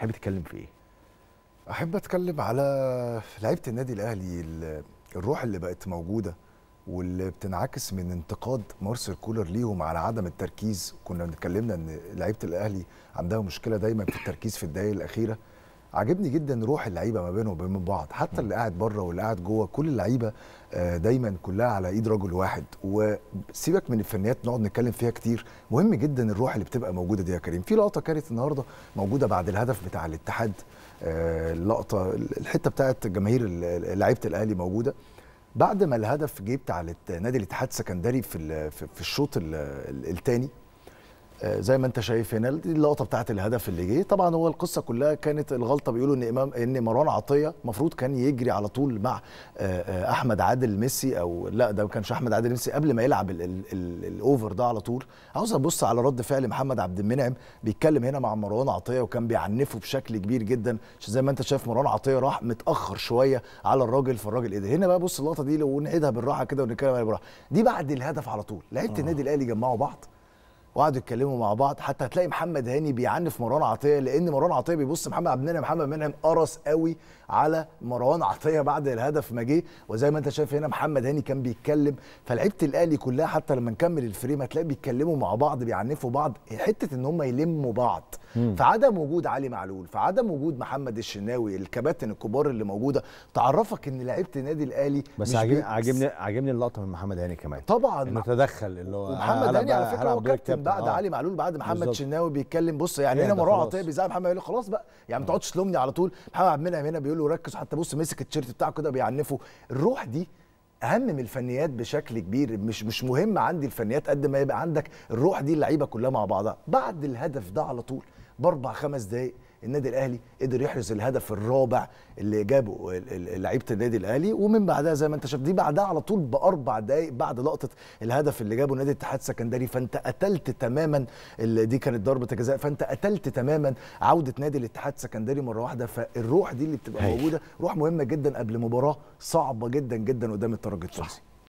تحب تتكلم في ايه؟ احب اتكلم على لعيبه النادي الاهلي الروح اللي بقت موجوده واللي بتنعكس من انتقاد مارسيل كولر ليهم على عدم التركيز كنا اتكلمنا ان لعيبه الاهلي عندها مشكله دايما في التركيز في الدقائق الاخيره عاجبني جدا روح اللعيبه ما بينهم وبين بعض حتى اللي قاعد بره واللي قاعد جوه كل اللعيبه آه، دايما كلها على ايد رجل واحد وسيبك من الفنيات نقعد نتكلم فيها كتير مهم جدا الروح اللي بتبقى موجوده دي يا كريم في لقطه كانت النهارده موجوده بعد الهدف بتاع الاتحاد اللقطه آه، الحته بتاعت جماهير لعيبه الاهلي موجوده بعد ما الهدف جه بتاع نادي الاتحاد السكندري في في الشوط الثاني آه، زي ما انت شايف هنا دي اللقطه بتاعت الهدف اللي جه طبعا هو القصه كلها كانت الغلطه بيقولوا ان امام ان مروان عطيه المفروض كان يجري على طول مع آه، آه، احمد عادل ميسي او لا ده ما كانش احمد عادل ميسي قبل ما يلعب الاوفر ده على طول عاوز ابص على رد فعل محمد عبد المنعم بيتكلم هنا مع مروان عطيه وكان بيعنفه بشكل كبير جدا زي ما انت شايف مروان عطيه راح متاخر شويه على الراجل فالراجل ايه هنا بقى بص اللقطه دي ونعيدها بالراحه كده ونتكلم عليها بالراحه دي بعد الهدف على طول لعيبه النادي الاهلي جمعوا بعض وقعدوا يتكلموا مع بعض حتى هتلاقي محمد هاني بيعنف مروان عطيه لان مروان عطيه بيبص محمد عبد المنعم محمد منعم قرص قوي على مروان عطيه بعد الهدف ما جه وزي ما انت شايف هنا محمد هاني كان بيتكلم فلعيبه الاهلي كلها حتى لما نكمل الفريم هتلاقي بيتكلموا مع بعض بيعنفوا بعض حته ان هم يلموا بعض فعدم وجود علي معلول فعدم وجود محمد الشناوي الكباتن الكبار اللي موجوده تعرفك ان لعيبه النادي الاهلي بس عاجبني عاجبني اللقطه من محمد هاني كمان طبعا انه تدخل اللي هو محمد هاني على فكره هو كابتن بعد آه. علي معلول بعد محمد بالزبط. شناوي بيتكلم بص يعني هنا مروان عطيه بيزعل محمد يقول له خلاص بقى يعني ما تقعدش آه. تلومني على طول محمد عبد المنعم هنا بيقول له ركز حتى بص مسك التيشيرت بتاعه كده بيعنفه الروح دي اهم من الفنيات بشكل كبير مش مش مهم عندي الفنيات قد ما يبقى عندك الروح دي اللعيبه كلها مع بعضها بعد الهدف ده على طول باربع خمس دقائق النادي الاهلي قدر يحرز الهدف الرابع اللي جابه لعيبه النادي الاهلي ومن بعدها زي ما انت شايف دي بعدها على طول باربع دقائق بعد لقطه الهدف اللي جابه نادي الاتحاد السكندري فانت قتلت تماما دي كانت ضربه جزاء فانت قتلت تماما عوده نادي الاتحاد السكندري مره واحده فالروح دي اللي بتبقى موجوده روح مهمه جدا قبل مباراه صعبه جدا جدا قدام الترجي التونسي